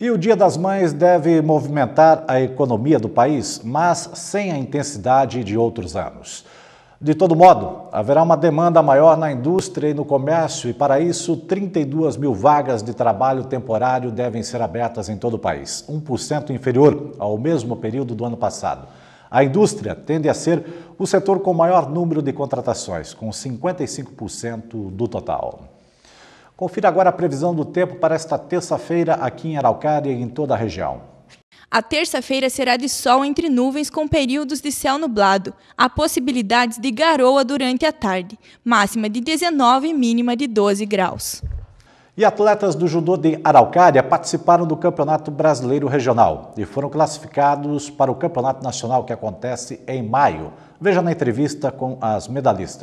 E o Dia das Mães deve movimentar a economia do país, mas sem a intensidade de outros anos. De todo modo, haverá uma demanda maior na indústria e no comércio, e para isso, 32 mil vagas de trabalho temporário devem ser abertas em todo o país, 1% inferior ao mesmo período do ano passado. A indústria tende a ser o setor com maior número de contratações, com 55% do total. Confira agora a previsão do tempo para esta terça-feira aqui em Araucária e em toda a região. A terça-feira será de sol entre nuvens com períodos de céu nublado. Há possibilidades de garoa durante a tarde, máxima de 19 e mínima de 12 graus. E atletas do judô de Araucária participaram do Campeonato Brasileiro Regional e foram classificados para o Campeonato Nacional que acontece em maio. Veja na entrevista com as medalhistas.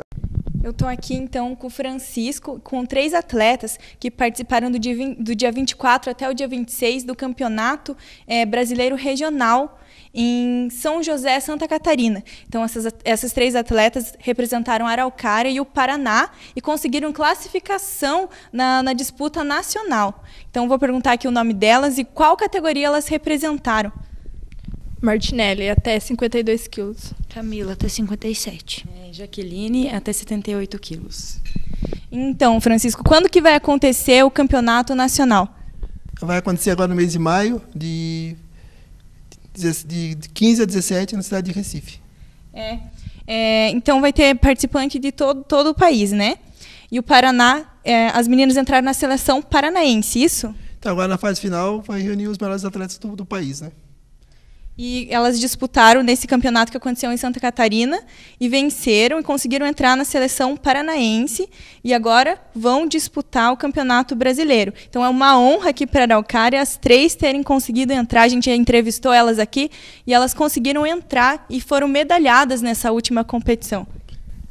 Eu estou aqui então com o Francisco, com três atletas que participaram do dia, do dia 24 até o dia 26 do Campeonato é, Brasileiro Regional em São José, Santa Catarina. Então, essas, essas três atletas representaram Araucária e o Paraná e conseguiram classificação na, na disputa nacional. Então, vou perguntar aqui o nome delas e qual categoria elas representaram. Martinelli, até 52 quilos. Camila, até 57. É, Jaqueline, até 78 quilos. Então, Francisco, quando que vai acontecer o campeonato nacional? Vai acontecer agora no mês de maio, de, de 15 a 17, na cidade de Recife. É. é então vai ter participante de todo, todo o país, né? E o Paraná, é, as meninas entraram na seleção paranaense, isso? Então, agora na fase final vai reunir os melhores atletas do, do país, né? E elas disputaram nesse campeonato que aconteceu em Santa Catarina e venceram e conseguiram entrar na seleção paranaense e agora vão disputar o campeonato brasileiro. Então é uma honra aqui para a Araucária as três terem conseguido entrar. A gente entrevistou elas aqui e elas conseguiram entrar e foram medalhadas nessa última competição.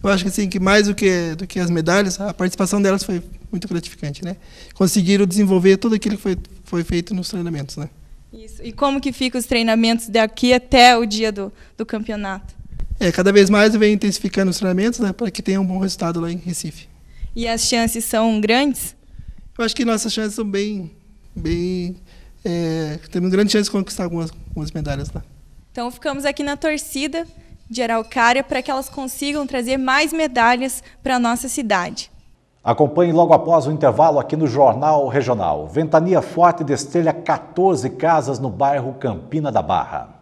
Eu acho que assim que mais do que do que as medalhas, a participação delas foi muito gratificante, né? Conseguiram desenvolver tudo aquilo que foi foi feito nos treinamentos, né? Isso. E como que ficam os treinamentos daqui até o dia do, do campeonato? É, cada vez mais eu venho intensificando os treinamentos né, para que tenha um bom resultado lá em Recife. E as chances são grandes? Eu acho que nossas chances são bem. bem é, temos grande chance de conquistar algumas, algumas medalhas lá. Então ficamos aqui na torcida de Araucária para que elas consigam trazer mais medalhas para a nossa cidade. Acompanhe logo após o intervalo aqui no Jornal Regional. Ventania forte destelha 14 casas no bairro Campina da Barra.